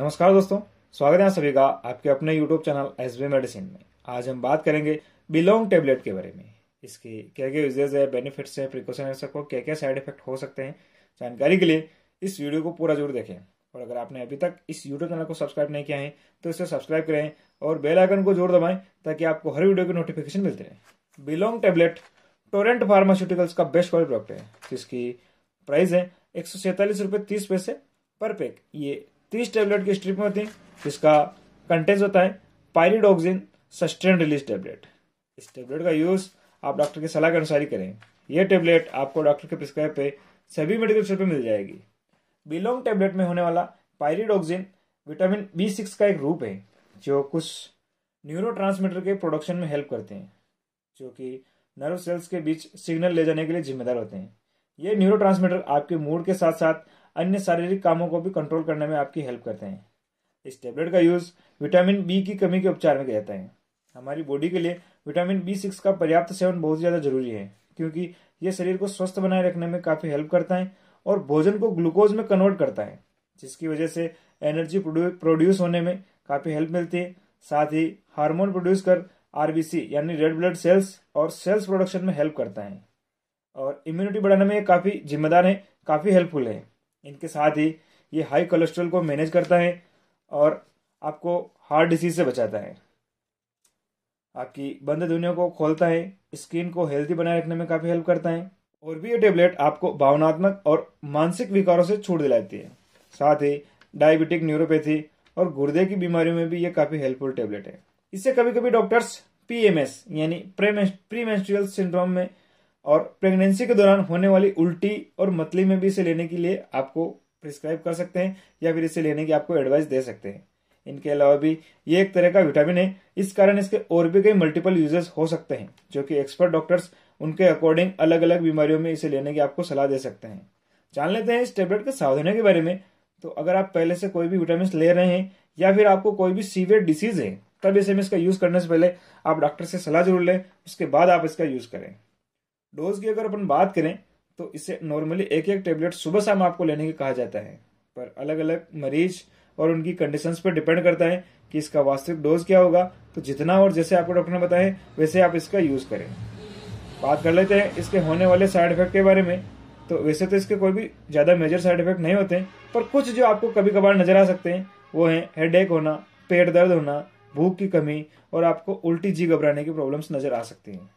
नमस्कार दोस्तों स्वागत है सभी का आपके अपने YouTube channel S B medicine में आज हम बात करेंगे बिलोंग टेबलेट के बारे में इसके क्या क्या यूजेज है बेनिफिट्स है प्रिकॉशन है सबको क्या क्या साइड इफेक्ट हो सकते हैं जानकारी के लिए इस वीडियो को पूरा जरूर देखें और अगर आपने अभी तक इस यूट्यूब चैनल को सब्सक्राइब नहीं किया है तो इसे सब्सक्राइब करें और बेल आइकन को जोर दबाएं ताकि आपको हर वीडियो की नोटिफिकेशन मिलते रहे बिलोंग टेबलेट टोरेंट फार्मास्यूटिकल्स का बेस्ट क्वालिटी प्रोडक्ट है जिसकी प्राइस है एक सौ सैतालीस रुपये तीस पैसे पर पैक ये तीस टेबलेट की स्ट्रिप में होती है इसका कंटेंट होता है पायरिडोक्सिन सस्टेन रिलीज टेबलेट इस टेबलेट का यूज आप डॉक्टर की सलाह के अनुसार ही करें यह टेबलेट आपको डॉक्टर के प्रिस्क्राइब पे सभी मेडिकल स्टोर पर मिल जाएगी बिलोंग टेबलेट में होने वाला पायरिडोक्सिन विटामिन बी सिक्स का एक रूप है जो कुछ न्यूरो के प्रोडक्शन में हेल्प करते हैं जो कि नर्व सेल्स के बीच सिग्नल ले जाने के लिए जिम्मेदार होते हैं ये न्यूरो आपके मूड के साथ साथ अन्य शारीरिक कामों को भी कंट्रोल करने में आपकी हेल्प करते हैं इस टेबलेट का यूज विटामिन बी की कमी के उपचार में किया जाता है हमारी बॉडी के लिए विटामिन बी सिक्स का पर्याप्त सेवन बहुत ज्यादा जरूरी है क्योंकि यह शरीर को स्वस्थ बनाए रखने में काफी हेल्प करता है और भोजन को ग्लूकोज में कन्वर्ट करता है जिसकी वजह से एनर्जी प्रोड्यूस होने में काफी हेल्प मिलती है साथ ही हार्मोन प्रोड्यूस कर आरबीसी यानी रेड ब्लड सेल्स और सेल्स प्रोडक्शन में हेल्प करता है और इम्यूनिटी बढ़ाने में काफी जिम्मेदार है काफी हेल्पफुल है इनके साथ ही ये हाई कोलेस्ट्रॉल को मैनेज करता है और आपको हार्ट डिजीज से बचाता है आपकी बंद दुनिया को खोलता है स्किन को हेल्थी बनाए रखने में काफ़ी हेल्प करता है और भी ये टेबलेट आपको भावनात्मक और मानसिक विकारों से छूट दिलाती है साथ ही डायबिटिक न्यूरोपैथी और गुर्दे की बीमारियों में भी ये काफ़ी हेल्पफुल टेबलेट है इससे कभी कभी डॉक्टर्स पीएमएस यानी प्रीमेंस्ट्रियल सिंड्रोम में और प्रेगनेंसी के दौरान होने वाली उल्टी और मतली में भी इसे लेने के लिए आपको प्रिस्क्राइब कर सकते हैं या फिर इसे लेने की आपको एडवाइस दे सकते हैं इनके अलावा भी ये एक तरह का विटामिन है इस कारण इसके और भी कई मल्टीपल यूजेस हो सकते हैं जो कि एक्सपर्ट डॉक्टर्स उनके अकॉर्डिंग अलग अलग बीमारियों में इसे लेने की आपको सलाह दे सकते हैं जान लेते हैं इस टेबलेट के सावधानियों के बारे में तो अगर आप पहले से कोई भी विटामिन ले रहे हैं या फिर आपको कोई भी सीवियर डिसीज है तब इसे में इसका यूज करने से पहले आप डॉक्टर से सलाह जरूर लें उसके बाद आप इसका यूज करें डोज की अगर अपन बात करें तो इसे नॉर्मली एक एक टेबलेट सुबह शाम आपको लेने के कहा जाता है पर अलग अलग मरीज और उनकी कंडीशन पर डिपेंड करता है कि इसका वास्तविक डोज क्या होगा तो जितना और जैसे आपको डॉक्टर ने बताया वैसे आप इसका यूज करें बात कर लेते हैं इसके होने वाले साइड इफेक्ट के बारे में तो वैसे तो इसके कोई भी ज़्यादा मेजर साइड इफेक्ट नहीं होते पर कुछ जो आपको कभी कभार नजर आ सकते हैं वो है हेड एक होना पेट दर्द होना भूख की कमी और आपको उल्टी जी घबराने की प्रॉब्लम्स नजर आ सकती हैं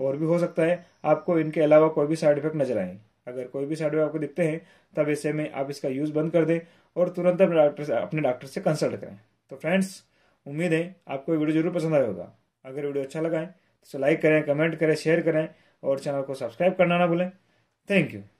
और भी हो सकता है आपको इनके अलावा कोई भी साइड इफेक्ट नजर आए अगर कोई भी साइड इफेक्ट आपको दिखते हैं तब ऐसे में आप इसका यूज़ बंद कर दें और तुरंत अपने डॉक्टर से अपने डॉक्टर से कंसल्ट करें तो फ्रेंड्स उम्मीद है आपको वीडियो जरूर पसंद आया होगा अगर वीडियो अच्छा लगा है तो लाइक करें कमेंट करें शेयर करें और चैनल को सब्सक्राइब करना ना भूलें थैंक यू